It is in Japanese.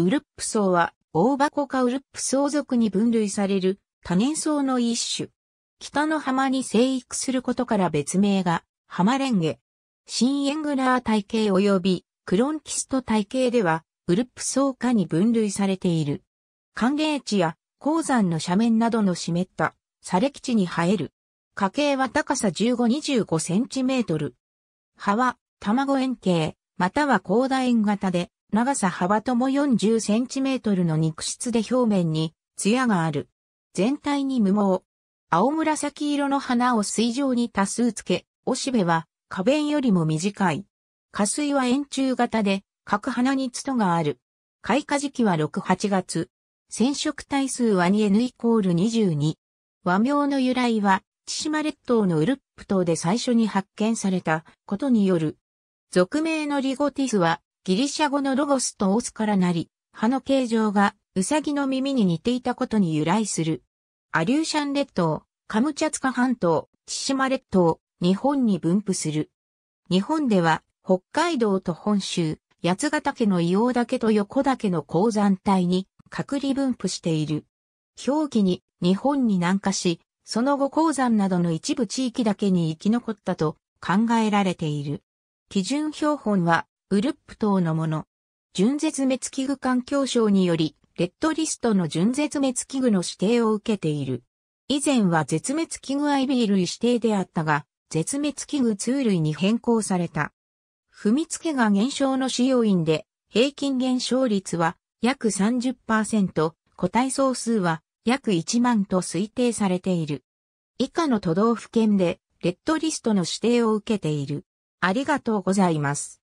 ウルップソは、大箱かウルップソウ属に分類される多年草の一種。北の浜に生育することから別名が、浜レンゲ。新エングラー体系及びクロンキスト体系では、ウルップ層下科に分類されている。寒冷地や鉱山の斜面などの湿った砂礫地に生える。家系は高さ15-25センチメートル。葉は卵円形、または広大円型で、長さ幅とも40センチメートルの肉質で表面に艶がある。全体に無毛。青紫色の花を水上に多数つけ、おしべは花弁よりも短い。花水は円柱型で、各花にツトがある。開花時期は6、8月。染色体数は 2N イコール22。和名の由来は、千島列島のウルップ島で最初に発見されたことによる。俗名のリゴティスは、ギリシャ語のロゴスとオスからなり、葉の形状がウサギの耳に似ていたことに由来する。アリューシャン列島、カムチャツカ半島、千島列島、日本に分布する。日本では北海道と本州、八ヶ岳の硫黄岳と横岳の鉱山帯に隔離分布している。表記に日本に南下し、その後鉱山などの一部地域だけに生き残ったと考えられている。基準標本はウルップ等のもの。純絶滅危惧環境省により、レッドリストの純絶滅危惧の指定を受けている。以前は絶滅危惧 IB 類指定であったが、絶滅危惧2類に変更された。踏みつけが減少の使用因で、平均減少率は約30%、個体総数は約1万と推定されている。以下の都道府県で、レッドリストの指定を受けている。ありがとうございます。